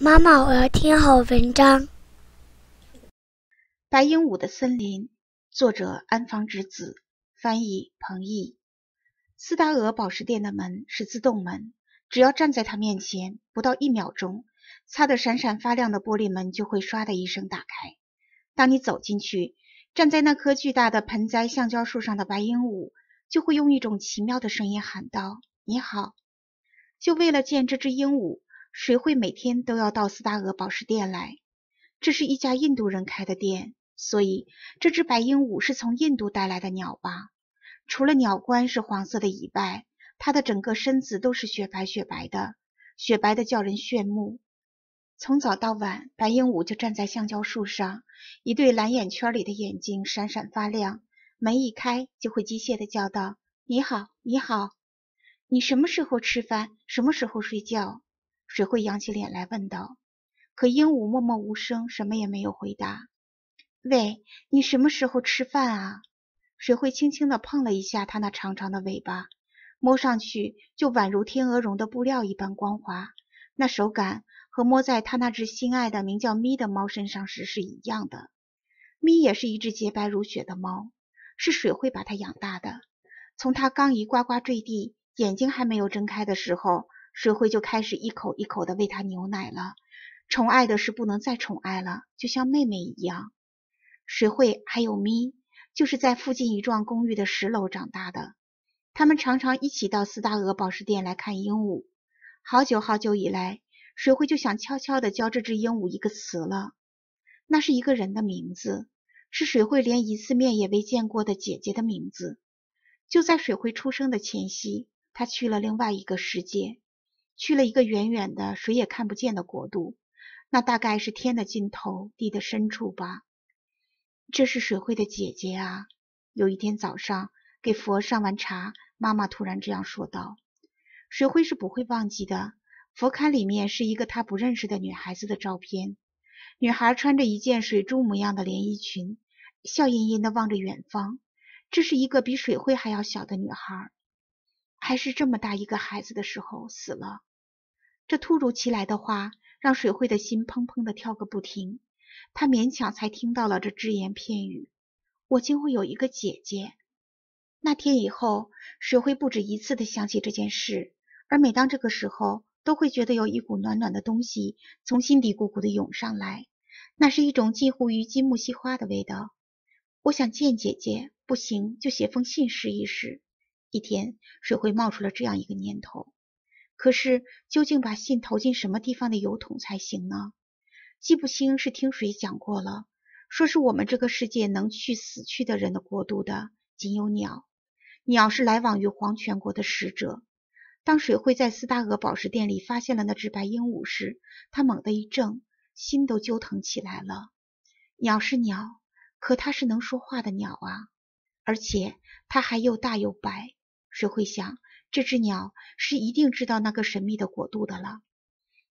妈妈，我要听好文章。《白鹦鹉的森林》，作者安房直子，翻译彭懿。斯达俄宝石店的门是自动门，只要站在它面前不到一秒钟，擦得闪闪发亮的玻璃门就会“唰”的一声打开。当你走进去，站在那棵巨大的盆栽橡胶树上的白鹦鹉就会用一种奇妙的声音喊道：“你好！”就为了见这只鹦鹉。谁会每天都要到斯大鹅宝石店来？这是一家印度人开的店，所以这只白鹦鹉是从印度带来的鸟吧？除了鸟冠是黄色的以外，它的整个身子都是雪白雪白的，雪白的叫人炫目。从早到晚，白鹦鹉就站在橡胶树上，一对蓝眼圈里的眼睛闪闪发亮，门一开就会机械地叫道：“你好，你好，你什么时候吃饭？什么时候睡觉？”水会扬起脸来问道，可鹦鹉默默无声，什么也没有回答。喂，你什么时候吃饭啊？水会轻轻地碰了一下它那长长的尾巴，摸上去就宛如天鹅绒的布料一般光滑，那手感和摸在它那只心爱的名叫咪的猫身上时是一样的。咪也是一只洁白如雪的猫，是水会把它养大的。从它刚一呱呱坠地，眼睛还没有睁开的时候。水会就开始一口一口的喂它牛奶了，宠爱的是不能再宠爱了，就像妹妹一样。水会还有咪，就是在附近一幢公寓的十楼长大的。他们常常一起到四大鹅宝石店来看鹦鹉。好久好久以来，水会就想悄悄地教这只鹦鹉一个词了。那是一个人的名字，是水会连一次面也未见过的姐姐的名字。就在水会出生的前夕，她去了另外一个世界。去了一个远远的、谁也看不见的国度，那大概是天的尽头、地的深处吧。这是水辉的姐姐啊。有一天早上给佛上完茶，妈妈突然这样说道：“水辉是不会忘记的。”佛龛里面是一个她不认识的女孩子的照片，女孩穿着一件水珠模样的连衣裙，笑吟吟的望着远方。这是一个比水辉还要小的女孩，还是这么大一个孩子的时候死了。这突如其来的话让水慧的心砰砰地跳个不停，她勉强才听到了这只言片语。我竟会有一个姐姐？那天以后，水慧不止一次地想起这件事，而每当这个时候，都会觉得有一股暖暖的东西从心底咕咕地涌上来，那是一种近乎于金木犀花的味道。我想见姐姐，不行就写封信试一试。一天，水会冒出了这样一个念头。可是，究竟把信投进什么地方的邮筒才行呢？记不清是听谁讲过了，说是我们这个世界能去死去的人的国度的，仅有鸟。鸟是来往于黄泉国的使者。当水会在斯大鹅宝石店里发现了那只白鹦鹉时，他猛地一怔，心都揪疼起来了。鸟是鸟，可它是能说话的鸟啊！而且它还又大又白，谁会想？这只鸟是一定知道那个神秘的国度的了。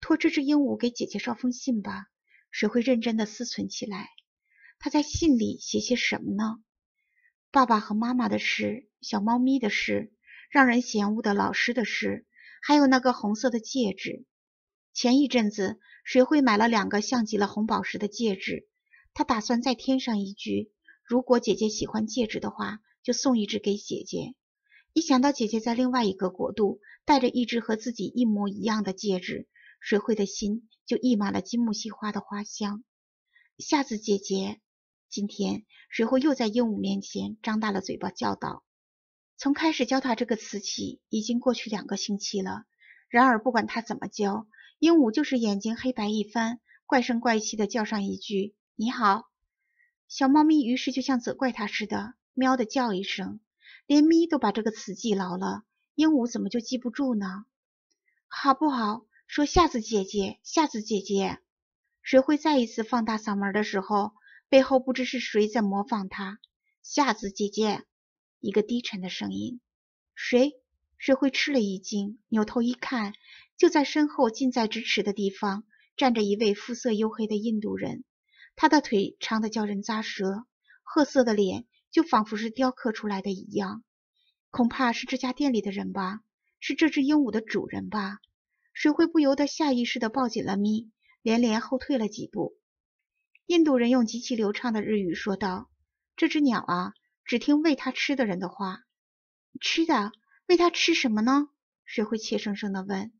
托这只鹦鹉给姐姐捎封信吧。谁会认真的思存起来？他在信里写些什么呢？爸爸和妈妈的事，小猫咪的事，让人嫌恶的老师的事，还有那个红色的戒指。前一阵子，谁会买了两个像极了红宝石的戒指？他打算再添上一句：如果姐姐喜欢戒指的话，就送一只给姐姐。一想到姐姐在另外一个国度带着一只和自己一模一样的戒指，水绘的心就溢满了金木犀花的花香。夏子姐姐，今天水绘又在鹦鹉面前张大了嘴巴叫道：“从开始教它这个词起，已经过去两个星期了。然而不管他怎么教，鹦鹉就是眼睛黑白一翻，怪声怪气的叫上一句‘你好’。小猫咪于是就像责怪它似的，喵地叫一声。”连咪都把这个词记牢了，鹦鹉怎么就记不住呢？好不好？说夏子姐姐，夏子姐姐，谁会再一次放大嗓门的时候，背后不知是谁在模仿他。夏子姐姐，一个低沉的声音，谁？谁会吃了一惊，扭头一看，就在身后近在咫尺的地方站着一位肤色黝黑的印度人，他的腿长的叫人咂舌，褐色的脸。就仿佛是雕刻出来的一样，恐怕是这家店里的人吧，是这只鹦鹉的主人吧？谁会不由得下意识地抱紧了咪，连连后退了几步。印度人用极其流畅的日语说道：“这只鸟啊，只听喂它吃的人的话。吃的，喂它吃什么呢？”谁会怯生生地问？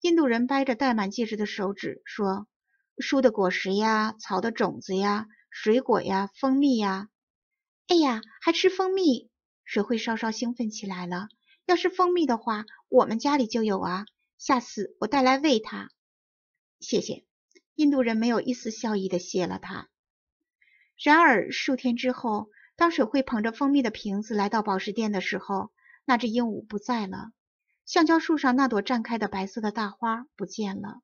印度人掰着戴满戒指的手指说：“树的果实呀，草的种子呀，水果呀，蜂蜜呀。”哎呀，还吃蜂蜜，水会稍稍兴奋起来了。要是蜂蜜的话，我们家里就有啊。下次我带来喂它。谢谢。印度人没有一丝笑意的谢了他。然而数天之后，当水会捧着蜂蜜的瓶子来到宝石店的时候，那只鹦鹉不在了，橡胶树上那朵绽开的白色的大花不见了。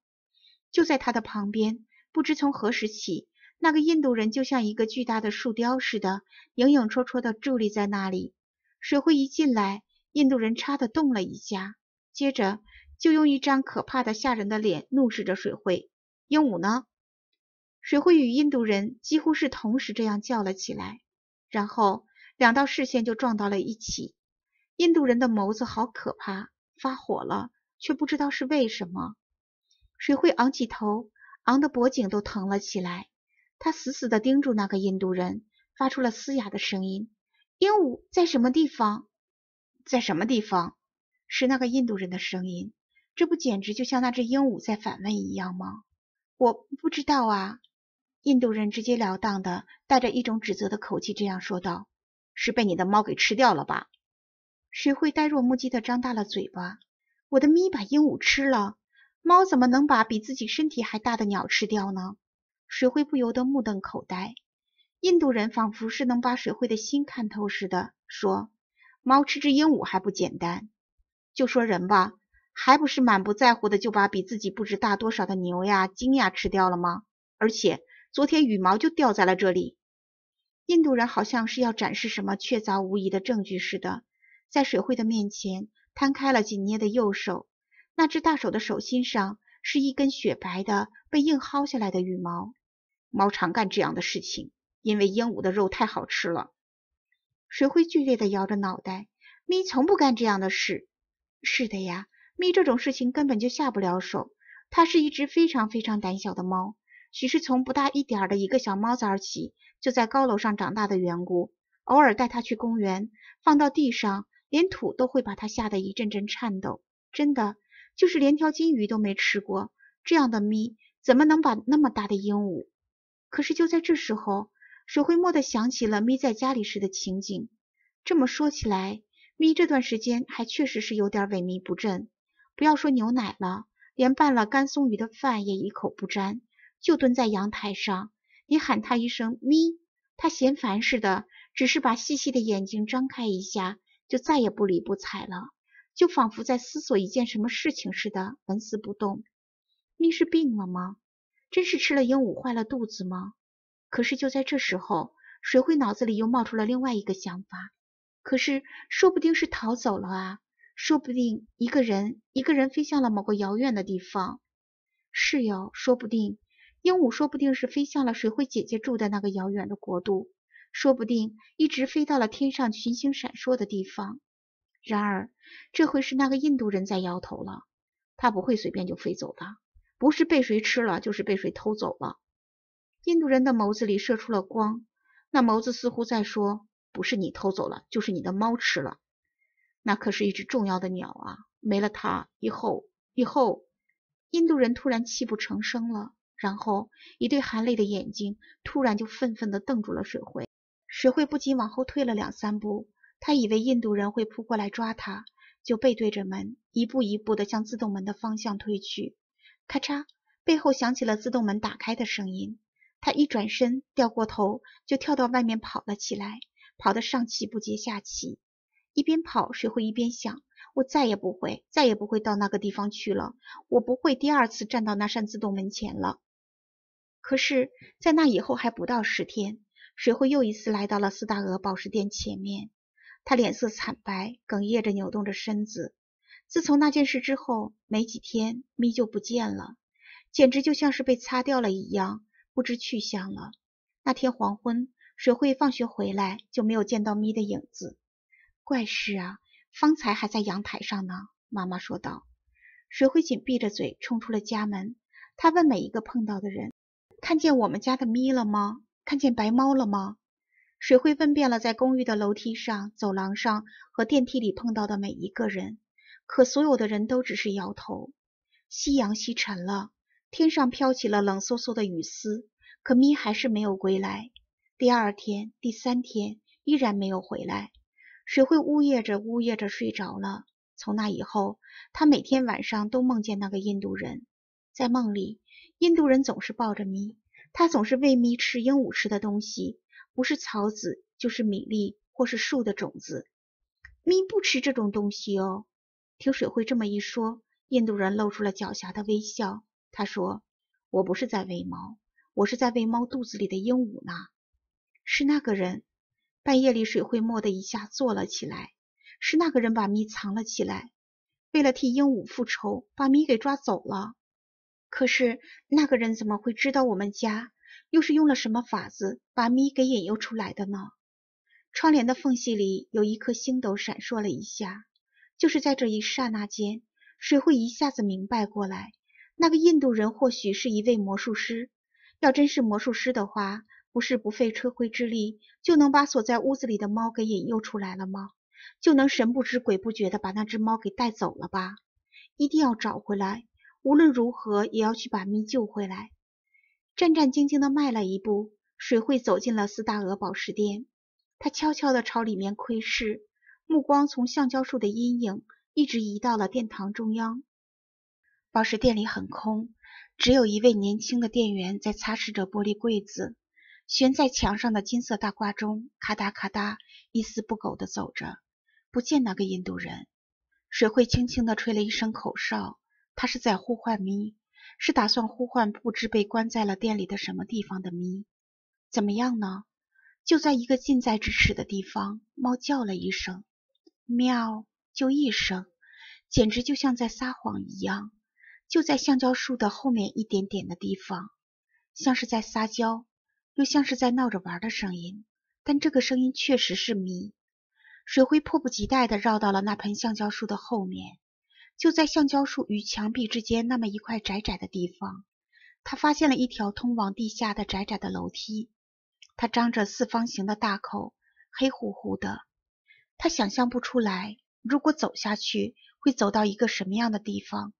就在它的旁边，不知从何时起。那个印度人就像一个巨大的树雕似的，影影绰绰地伫立在那里。水会一进来，印度人差的动了一下，接着就用一张可怕的、吓人的脸怒视着水会。鹦鹉呢？水会与印度人几乎是同时这样叫了起来，然后两道视线就撞到了一起。印度人的眸子好可怕，发火了，却不知道是为什么。水会昂起头，昂得脖颈都疼了起来。他死死地盯住那个印度人，发出了嘶哑的声音：“鹦鹉在什么地方？在什么地方？”是那个印度人的声音，这不简直就像那只鹦鹉在反问一样吗？我不知道啊。印度人直截了当的，带着一种指责的口气这样说道：“是被你的猫给吃掉了吧？”谁会呆若木鸡的张大了嘴巴？我的咪把鹦鹉吃了，猫怎么能把比自己身体还大的鸟吃掉呢？水会不由得目瞪口呆，印度人仿佛是能把水会的心看透似的，说：“猫吃只鹦鹉还不简单？就说人吧，还不是满不在乎的就把比自己不知大多少的牛呀、鲸呀吃掉了吗？而且昨天羽毛就掉在了这里。”印度人好像是要展示什么确凿无疑的证据似的，在水会的面前摊开了紧捏的右手，那只大手的手心上是一根雪白的被硬薅下来的羽毛。猫常干这样的事情，因为鹦鹉的肉太好吃了。水会剧烈地摇着脑袋。咪从不干这样的事。是的呀，咪这种事情根本就下不了手。它是一只非常非常胆小的猫，许是从不大一点儿的一个小猫崽儿起，就在高楼上长大的缘故。偶尔带它去公园，放到地上，连土都会把它吓得一阵阵颤抖。真的，就是连条金鱼都没吃过。这样的咪，怎么能把那么大的鹦鹉？可是就在这时候，水辉蓦地想起了咪在家里时的情景。这么说起来，咪这段时间还确实是有点萎靡不振。不要说牛奶了，连拌了干松鱼的饭也一口不沾，就蹲在阳台上。你喊他一声咪，他嫌烦似的，只是把细细的眼睛张开一下，就再也不理不睬了，就仿佛在思索一件什么事情似的，纹丝不动。咪是病了吗？真是吃了鹦鹉坏了肚子吗？可是就在这时候，水会脑子里又冒出了另外一个想法。可是说不定是逃走了啊，说不定一个人一个人飞向了某个遥远的地方。是哟，说不定鹦鹉说不定是飞向了水会姐姐住的那个遥远的国度，说不定一直飞到了天上群星闪烁的地方。然而这回是那个印度人在摇头了，他不会随便就飞走的。不是被谁吃了，就是被谁偷走了。印度人的眸子里射出了光，那眸子似乎在说：“不是你偷走了，就是你的猫吃了。”那可是一只重要的鸟啊！没了它，以后……以后……印度人突然泣不成声了，然后一对含泪的眼睛突然就愤愤地瞪住了水汇。水汇不禁往后退了两三步，他以为印度人会扑过来抓他，就背对着门，一步一步地向自动门的方向退去。咔嚓，背后响起了自动门打开的声音。他一转身，掉过头，就跳到外面跑了起来，跑得上气不接下气。一边跑，谁会一边想：我再也不会，再也不会到那个地方去了。我不会第二次站到那扇自动门前了。可是，在那以后还不到十天，谁会又一次来到了斯大鹅宝石店前面。他脸色惨白，哽咽着扭动着身子。自从那件事之后，没几天，咪就不见了，简直就像是被擦掉了一样，不知去向了。那天黄昏，水慧放学回来就没有见到咪的影子，怪事啊！方才还在阳台上呢，妈妈说道。水慧紧闭着嘴冲出了家门，她问每一个碰到的人：“看见我们家的咪了吗？看见白猫了吗？”水慧问遍了在公寓的楼梯上、走廊上和电梯里碰到的每一个人。可所有的人都只是摇头。夕阳西沉了，天上飘起了冷飕飕的雨丝。可咪还是没有归来。第二天、第三天，依然没有回来。谁会呜咽着、呜咽着睡着了。从那以后，他每天晚上都梦见那个印度人。在梦里，印度人总是抱着咪，他总是喂咪吃鹦鹉吃的东西，不是草籽，就是米粒，或是树的种子。咪不吃这种东西哦。听水会这么一说，印度人露出了狡黠的微笑。他说：“我不是在喂猫，我是在喂猫肚子里的鹦鹉呢。”是那个人！半夜里，水会蓦地一下坐了起来。是那个人把咪藏了起来，为了替鹦鹉复仇，把咪给抓走了。可是那个人怎么会知道我们家？又是用了什么法子把咪给引诱出来的呢？窗帘的缝隙里有一颗星斗闪烁了一下。就是在这一刹那间，谁会一下子明白过来？那个印度人或许是一位魔术师。要真是魔术师的话，不是不费吹灰之力就能把锁在屋子里的猫给引诱出来了吗？就能神不知鬼不觉的把那只猫给带走了吧？一定要找回来，无论如何也要去把咪救回来。战战兢兢的迈了一步，水会走进了四大鹅宝石店。他悄悄的朝里面窥视。目光从橡胶树的阴影一直移到了殿堂中央。宝石店里很空，只有一位年轻的店员在擦拭着玻璃柜子。悬在墙上的金色大挂钟咔嗒咔嗒，一丝不苟地走着，不见那个印度人。水会轻轻地吹了一声口哨，他是在呼唤咪，是打算呼唤不知被关在了店里的什么地方的咪。怎么样呢？就在一个近在咫尺的地方，猫叫了一声。喵，就一声，简直就像在撒谎一样。就在橡胶树的后面一点点的地方，像是在撒娇，又像是在闹着玩的声音。但这个声音确实是咪。水灰迫不及待的绕到了那盆橡胶树的后面，就在橡胶树与墙壁之间那么一块窄窄的地方，他发现了一条通往地下的窄窄的楼梯。它张着四方形的大口，黑乎乎的。他想象不出来，如果走下去会走到一个什么样的地方。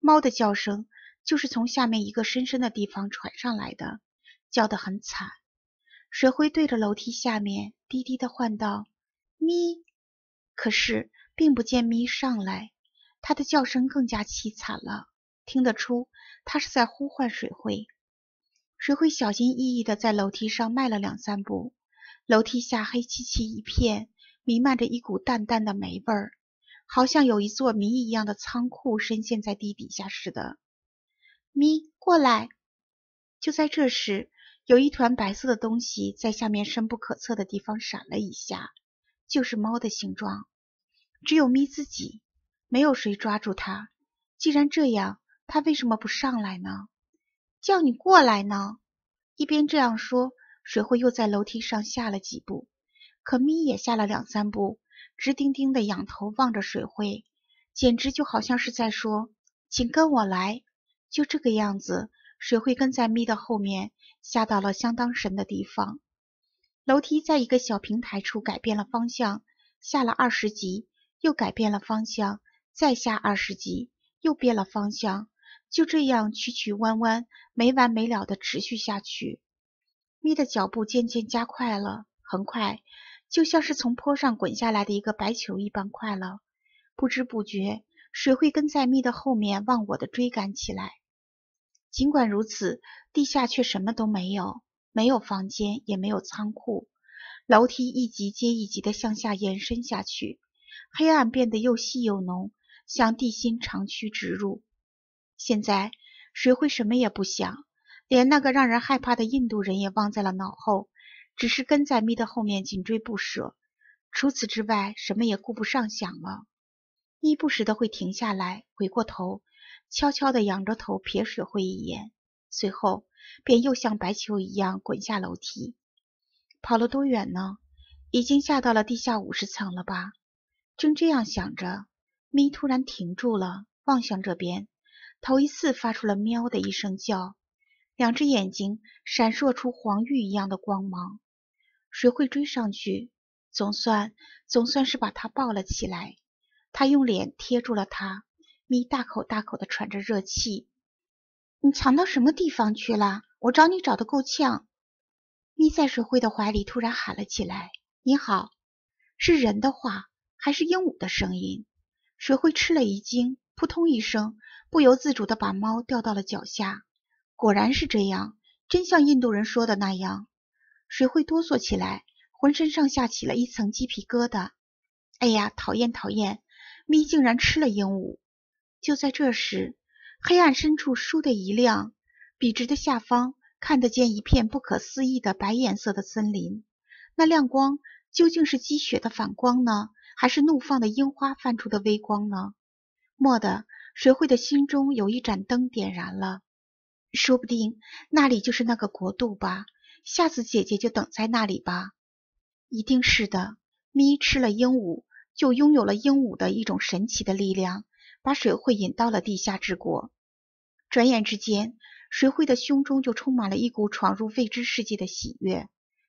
猫的叫声就是从下面一个深深的地方传上来的，叫得很惨。水辉对着楼梯下面低低的唤道：“咪。”可是并不见咪上来，它的叫声更加凄惨了，听得出它是在呼唤水辉。水辉小心翼翼地在楼梯上迈了两三步，楼梯下黑漆漆一片。弥漫着一股淡淡的霉味儿，好像有一座谜一样的仓库深陷在地底下似的。咪，过来！就在这时，有一团白色的东西在下面深不可测的地方闪了一下，就是猫的形状。只有咪自己，没有谁抓住它。既然这样，它为什么不上来呢？叫你过来呢！一边这样说，水会又在楼梯上下了几步。可咪也下了两三步，直盯盯地仰头望着水会，简直就好像是在说：“请跟我来。”就这个样子，水会跟在咪的后面下到了相当深的地方。楼梯在一个小平台处改变了方向，下了二十级，又改变了方向，再下二十级，又变了方向，就这样曲曲弯弯、没完没了地持续下去。咪的脚步渐渐加快了，很快。就像是从坡上滚下来的一个白球一般快乐，不知不觉，水会跟在蜜的后面忘我的追赶起来。尽管如此，地下却什么都没有，没有房间，也没有仓库，楼梯一级接一级的向下延伸下去，黑暗变得又细又浓，向地心长驱直入。现在，水会什么也不想，连那个让人害怕的印度人也忘在了脑后。只是跟在咪的后面紧追不舍，除此之外什么也顾不上想了。咪不时的会停下来，回过头，悄悄地仰着头瞥水辉一眼，随后便又像白球一样滚下楼梯。跑了多远呢？已经下到了地下五十层了吧？正这样想着，咪突然停住了，望向这边，头一次发出了“喵”的一声叫，两只眼睛闪烁出黄玉一样的光芒。谁会追上去？总算，总算是把他抱了起来。他用脸贴住了他，咪大口大口的喘着热气。你藏到什么地方去了？我找你找的够呛。咪在水辉的怀里突然喊了起来：“你好，是人的话，还是鹦鹉的声音？”水辉吃了一惊，扑通一声，不由自主的把猫掉到了脚下。果然是这样，真像印度人说的那样。谁会哆嗦起来，浑身上下起了一层鸡皮疙瘩。哎呀，讨厌讨厌！咪竟然吃了鹦鹉。就在这时，黑暗深处倏地一亮，笔直的下方看得见一片不可思议的白颜色的森林。那亮光究竟是积雪的反光呢，还是怒放的樱花泛出的微光呢？蓦地，谁会的心中有一盏灯点燃了。说不定那里就是那个国度吧。下次姐姐就等在那里吧，一定是的。咪吃了鹦鹉，就拥有了鹦鹉的一种神奇的力量，把水会引到了地下之国。转眼之间，水会的胸中就充满了一股闯入未知世界的喜悦。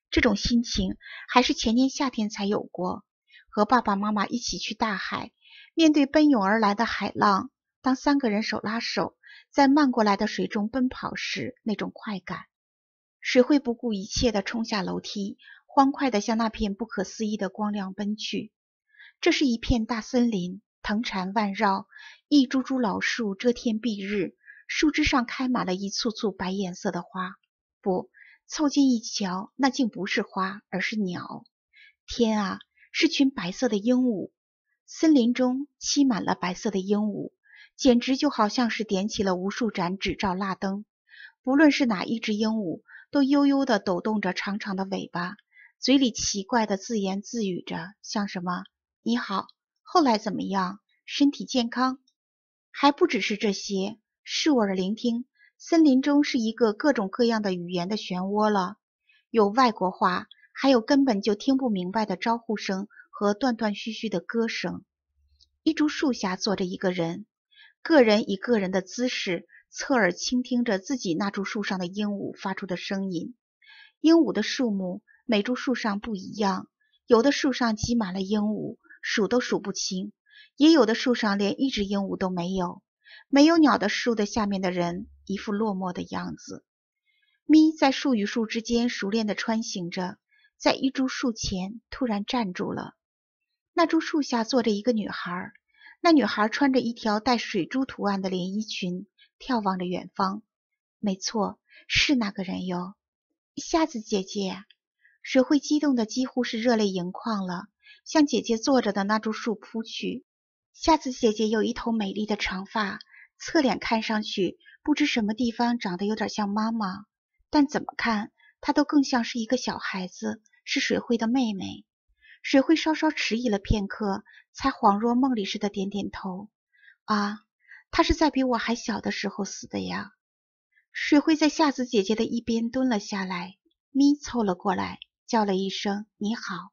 这种心情还是前年夏天才有过，和爸爸妈妈一起去大海，面对奔涌而来的海浪，当三个人手拉手在漫过来的水中奔跑时，那种快感。谁会不顾一切的冲下楼梯，欢快的向那片不可思议的光亮奔去？这是一片大森林，藤缠万绕，一株株老树遮天蔽日，树枝上开满了一簇簇白颜色的花。不，凑近一瞧，那竟不是花，而是鸟！天啊，是群白色的鹦鹉！森林中栖满了白色的鹦鹉，简直就好像是点起了无数盏纸照蜡灯。不论是哪一只鹦鹉，都悠悠地抖动着长长的尾巴，嘴里奇怪地自言自语着，像什么“你好”、“后来怎么样”、“身体健康”。还不只是这些，是我的聆听，森林中是一个各种各样的语言的漩涡了，有外国话，还有根本就听不明白的招呼声和断断续续的歌声。一株树下坐着一个人，个人以个人的姿势。侧耳倾听着自己那株树上的鹦鹉发出的声音。鹦鹉的数目每株树上不一样，有的树上挤满了鹦鹉，数都数不清；也有的树上连一只鹦鹉都没有。没有鸟的树的下面的人，一副落寞的样子。咪在树与树之间熟练地穿行着，在一株树前突然站住了。那株树下坐着一个女孩，那女孩穿着一条带水珠图案的连衣裙。眺望着远方，没错，是那个人哟，夏子姐姐。水会激动的几乎是热泪盈眶了，向姐姐坐着的那株树扑去。夏子姐姐有一头美丽的长发，侧脸看上去不知什么地方长得有点像妈妈，但怎么看她都更像是一个小孩子，是水会的妹妹。水会稍稍迟疑了片刻，才恍若梦里似的点点头。啊。她是在比我还小的时候死的呀。水会在夏子姐姐的一边蹲了下来，咪凑了过来，叫了一声“你好”。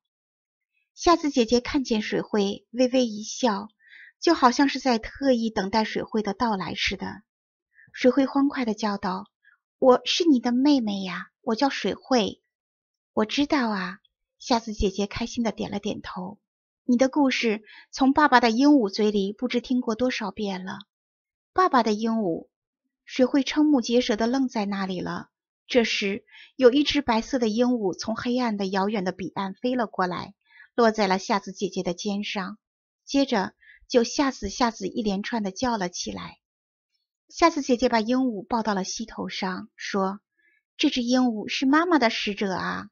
夏子姐姐看见水会，微微一笑，就好像是在特意等待水会的到来似的。水会欢快的叫道：“我是你的妹妹呀，我叫水会。”我知道啊。夏子姐姐开心的点了点头。你的故事从爸爸的鹦鹉嘴里不知听过多少遍了。爸爸的鹦鹉，谁会瞠目结舌的愣在那里了？这时，有一只白色的鹦鹉从黑暗的遥远的彼岸飞了过来，落在了夏子姐姐的肩上。接着，就吓死夏子一连串的叫了起来。夏子姐姐把鹦鹉抱到了膝头上，说：“这只鹦鹉是妈妈的使者啊！”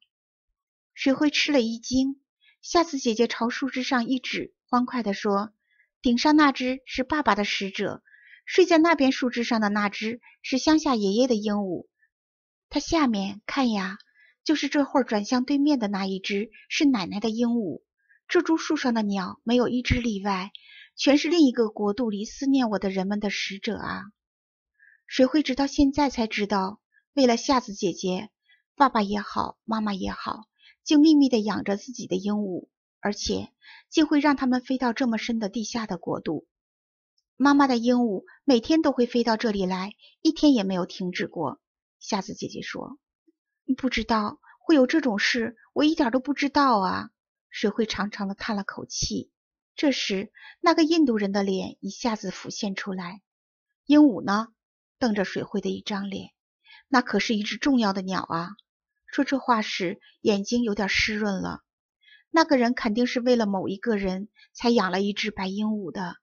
谁会吃了一惊？夏子姐姐朝树枝上一指，欢快地说：“顶上那只是爸爸的使者。”睡在那边树枝上的那只是乡下爷爷的鹦鹉，它下面看呀，就是这会转向对面的那一只是奶奶的鹦鹉。这株树上的鸟没有一只例外，全是另一个国度里思念我的人们的使者啊！谁会直到现在才知道，为了吓死姐姐，爸爸也好，妈妈也好，竟秘密的养着自己的鹦鹉，而且竟会让他们飞到这么深的地下的国度？妈妈的鹦鹉每天都会飞到这里来，一天也没有停止过。夏子姐姐说：“不知道会有这种事，我一点都不知道啊。”水辉长长的叹了口气。这时，那个印度人的脸一下子浮现出来。鹦鹉呢？瞪着水辉的一张脸。那可是一只重要的鸟啊！说这话时，眼睛有点湿润了。那个人肯定是为了某一个人才养了一只白鹦鹉的。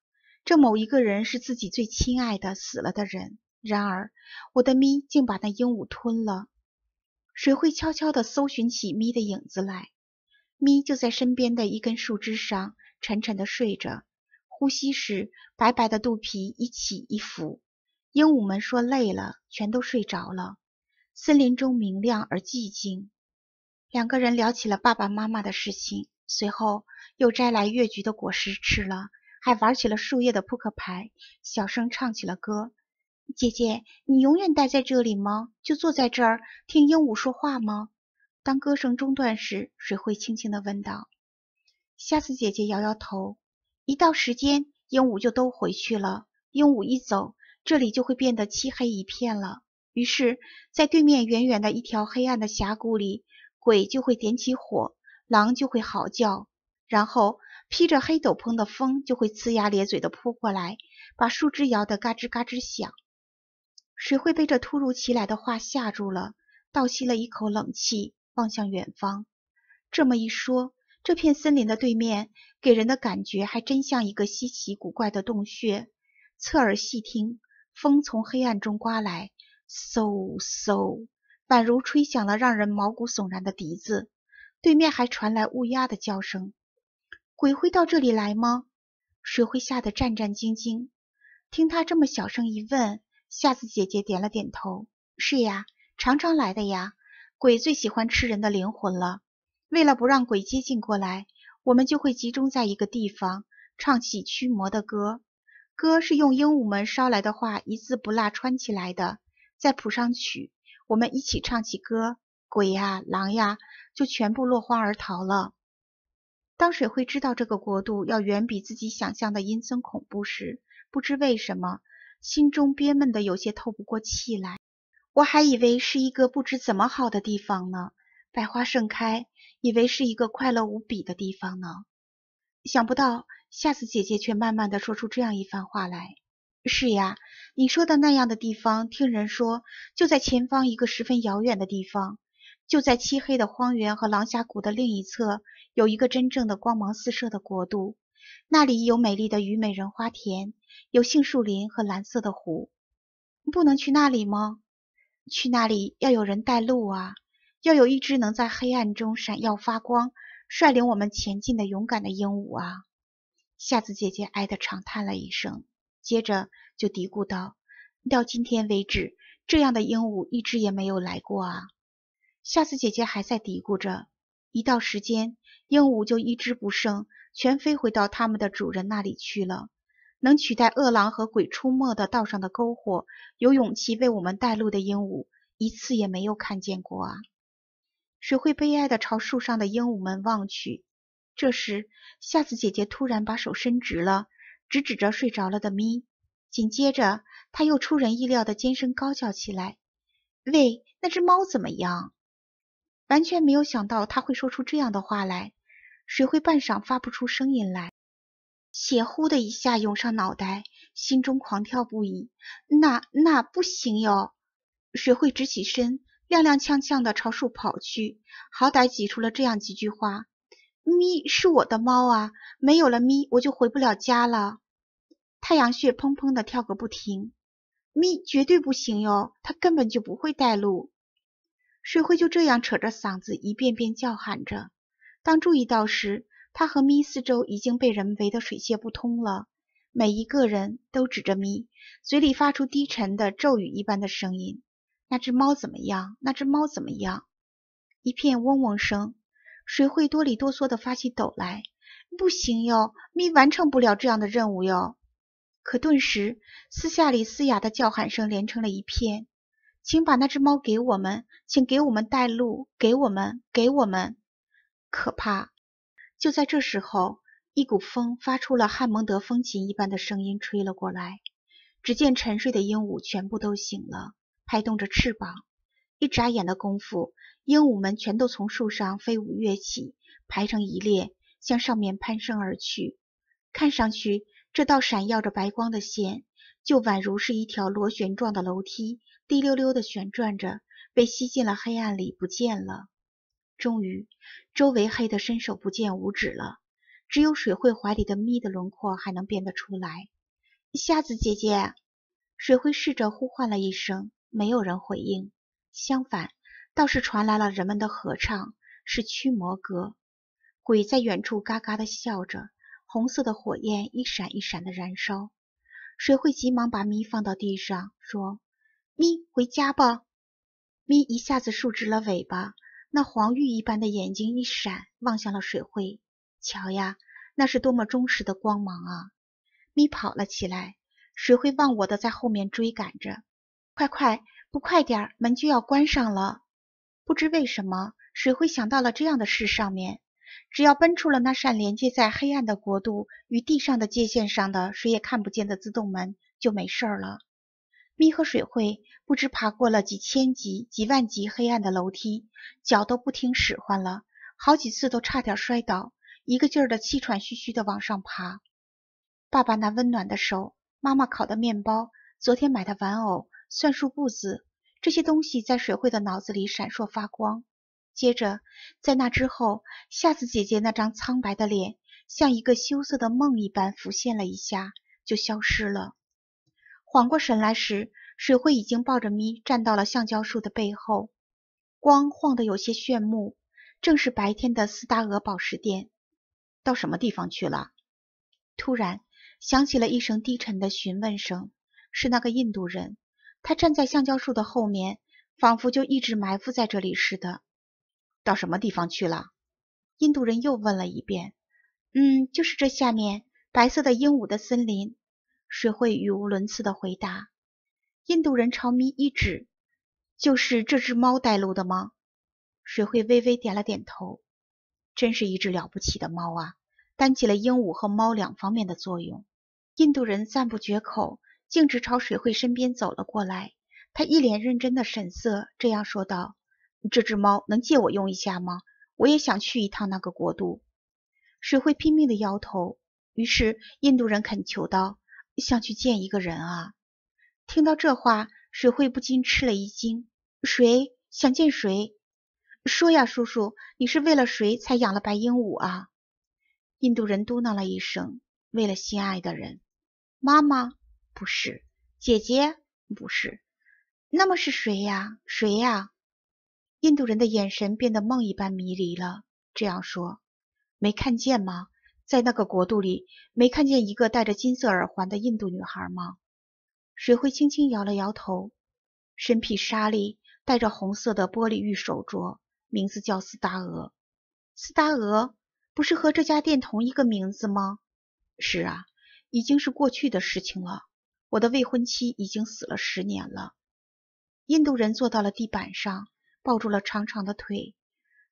这某一个人是自己最亲爱的死了的人。然而，我的咪竟把那鹦鹉吞了。谁会悄悄地搜寻起咪的影子来？咪就在身边的一根树枝上沉沉的睡着，呼吸时白白的肚皮一起一伏。鹦鹉们说累了，全都睡着了。森林中明亮而寂静。两个人聊起了爸爸妈妈的事情，随后又摘来月菊的果实吃了。还玩起了树叶的扑克牌，小声唱起了歌。姐姐，你永远待在这里吗？就坐在这儿听鹦鹉说话吗？当歌声中断时，水会轻轻的问道。下次姐姐摇摇头。一到时间，鹦鹉就都回去了。鹦鹉一走，这里就会变得漆黑一片了。于是，在对面远远的一条黑暗的峡谷里，鬼就会点起火，狼就会嚎叫，然后。披着黑斗篷的风就会呲牙咧嘴的扑过来，把树枝摇得嘎吱嘎吱响。谁会被这突如其来的话吓住了？倒吸了一口冷气，望向远方。这么一说，这片森林的对面给人的感觉还真像一个稀奇古怪的洞穴。侧耳细听，风从黑暗中刮来，嗖嗖，宛如吹响了让人毛骨悚然的笛子。对面还传来乌鸦的叫声。鬼会到这里来吗？水会吓得战战兢兢。听他这么小声一问，夏子姐姐点了点头：“是呀，常常来的呀。鬼最喜欢吃人的灵魂了。为了不让鬼接近过来，我们就会集中在一个地方，唱起驱魔的歌。歌是用鹦鹉们捎来的话，一字不落穿起来的，再谱上曲。我们一起唱起歌，鬼呀，狼呀，就全部落荒而逃了。”当水会知道这个国度要远比自己想象的阴森恐怖时，不知为什么，心中憋闷的有些透不过气来。我还以为是一个不知怎么好的地方呢，百花盛开，以为是一个快乐无比的地方呢。想不到，夏子姐姐却慢慢的说出这样一番话来：“是呀，你说的那样的地方，听人说就在前方一个十分遥远的地方。”就在漆黑的荒原和狼峡谷的另一侧，有一个真正的光芒四射的国度，那里有美丽的虞美人花田，有杏树林和蓝色的湖。不能去那里吗？去那里要有人带路啊，要有一只能在黑暗中闪耀发光，率领我们前进的勇敢的鹦鹉啊！夏子姐姐哀的长叹了一声，接着就嘀咕道：“到今天为止，这样的鹦鹉一只也没有来过啊。”夏子姐姐还在嘀咕着，一到时间，鹦鹉就一只不剩，全飞回到它们的主人那里去了。能取代饿狼和鬼出没的道上的篝火，有勇气为我们带路的鹦鹉，一次也没有看见过啊！水会悲哀地朝树上的鹦鹉们望去。这时，夏子姐姐突然把手伸直了，直指着睡着了的咪。紧接着，她又出人意料的尖声高叫起来：“喂，那只猫怎么样？”完全没有想到他会说出这样的话来，谁会半晌发不出声音来，血呼的一下涌上脑袋，心中狂跳不已。那那不行哟！谁会直起身，踉踉跄跄的朝树跑去，好歹挤出了这样几句话：“咪是我的猫啊，没有了咪，我就回不了家了。”太阳穴砰砰的跳个不停。咪绝对不行哟，它根本就不会带路。水会就这样扯着嗓子一遍遍叫喊着。当注意到时，他和咪四周已经被人围得水泄不通了。每一个人都指着咪，嘴里发出低沉的咒语一般的声音：“那只猫怎么样？那只猫怎么样？”一片嗡嗡声，水会哆里哆嗦地发起抖来。不行哟，咪完成不了这样的任务哟。可顿时，私下里嘶哑的叫喊声连成了一片。请把那只猫给我们，请给我们带路，给我们，给我们！可怕！就在这时候，一股风发出了汉蒙德风琴一般的声音，吹了过来。只见沉睡的鹦鹉全部都醒了，拍动着翅膀。一眨眼的功夫，鹦鹉们全都从树上飞舞跃起，排成一列，向上面攀升而去。看上去，这道闪耀着白光的线，就宛如是一条螺旋状的楼梯。滴溜溜地旋转着，被吸进了黑暗里，不见了。终于，周围黑得伸手不见五指了，只有水会怀里的咪的轮廓还能辨得出来。瞎子姐姐，水会试着呼唤了一声，没有人回应。相反，倒是传来了人们的合唱，是驱魔歌。鬼在远处嘎嘎地笑着，红色的火焰一闪一闪地燃烧。水会急忙把咪放到地上，说。咪，回家吧！咪一下子竖直了尾巴，那黄玉一般的眼睛一闪，望向了水灰。瞧呀，那是多么忠实的光芒啊！咪跑了起来，水灰忘我的在后面追赶着。快快，不快点，门就要关上了。不知为什么，水灰想到了这样的事：上面只要奔出了那扇连接在黑暗的国度与地上的界限上的、谁也看不见的自动门，就没事了。咪和水惠不知爬过了几千级、几万级黑暗的楼梯，脚都不听使唤了，好几次都差点摔倒，一个劲儿的气喘吁吁的往上爬。爸爸那温暖的手，妈妈烤的面包，昨天买的玩偶、算术簿子这些东西，在水惠的脑子里闪烁发光。接着，在那之后，夏子姐姐那张苍白的脸，像一个羞涩的梦一般浮现了一下，就消失了。缓过神来时，水辉已经抱着咪站到了橡胶树的背后，光晃得有些炫目，正是白天的斯达俄宝石店。到什么地方去了？突然响起了一声低沉的询问声，是那个印度人。他站在橡胶树的后面，仿佛就一直埋伏在这里似的。到什么地方去了？印度人又问了一遍。嗯，就是这下面白色的鹦鹉的森林。水会语无伦次的回答。印度人朝咪一指：“就是这只猫带路的吗？”水会微微点了点头。真是一只了不起的猫啊，担起了鹦鹉和猫两方面的作用。印度人赞不绝口，径直朝水会身边走了过来。他一脸认真的神色，这样说道：“这只猫能借我用一下吗？我也想去一趟那个国度。”水会拼命的摇头。于是，印度人恳求道。想去见一个人啊！听到这话，水慧不禁吃了一惊。谁想见谁？说呀，叔叔，你是为了谁才养了白鹦鹉啊？印度人嘟囔了一声：“为了心爱的人。”妈妈？不是。姐姐？不是。那么是谁呀？谁呀？印度人的眼神变得梦一般迷离了。这样说，没看见吗？在那个国度里，没看见一个戴着金色耳环的印度女孩吗？水会轻轻摇了摇头。身披纱丽，戴着红色的玻璃玉手镯，名字叫斯达俄。斯达俄不是和这家店同一个名字吗？是啊，已经是过去的事情了。我的未婚妻已经死了十年了。印度人坐到了地板上，抱住了长长的腿。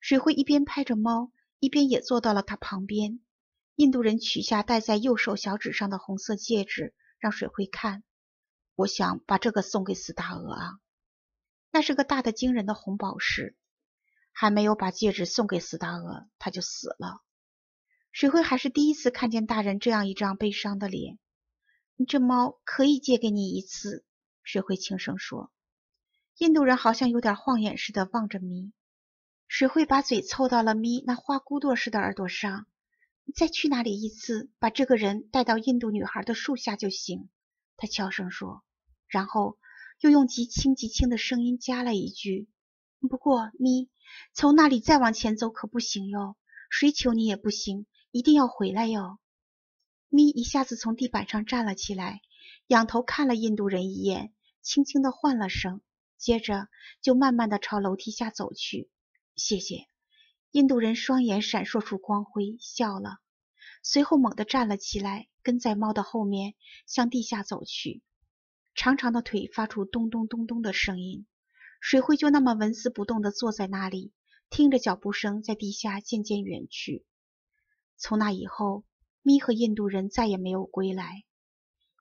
水会一边拍着猫，一边也坐到了他旁边。印度人取下戴在右手小指上的红色戒指，让水辉看。我想把这个送给斯大鹅啊，那是个大的惊人的红宝石。还没有把戒指送给斯大鹅，他就死了。水辉还是第一次看见大人这样一张悲伤的脸。这猫可以借给你一次，水辉轻声说。印度人好像有点晃眼似的望着咪。水辉把嘴凑到了咪那花骨朵似的耳朵上。再去那里一次，把这个人带到印度女孩的树下就行。他悄声说，然后又用极轻极轻的声音加了一句：“不过，咪，从那里再往前走可不行哟，谁求你也不行，一定要回来哟。”咪一下子从地板上站了起来，仰头看了印度人一眼，轻轻的唤了声，接着就慢慢的朝楼梯下走去。谢谢。印度人双眼闪烁出光辉，笑了，随后猛地站了起来，跟在猫的后面向地下走去。长长的腿发出咚咚咚咚的声音。水会就那么纹丝不动地坐在那里，听着脚步声在地下渐渐远去。从那以后，咪和印度人再也没有归来。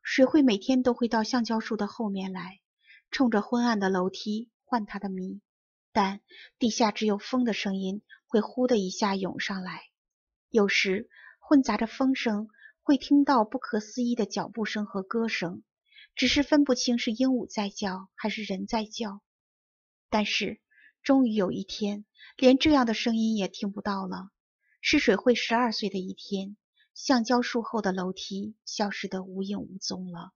水会每天都会到橡胶树的后面来，冲着昏暗的楼梯唤他的咪。但地下只有风的声音，会呼的一下涌上来，有时混杂着风声，会听到不可思议的脚步声和歌声，只是分不清是鹦鹉在叫还是人在叫。但是，终于有一天，连这样的声音也听不到了。是水会十二岁的一天，橡胶树后的楼梯消失得无影无踪了。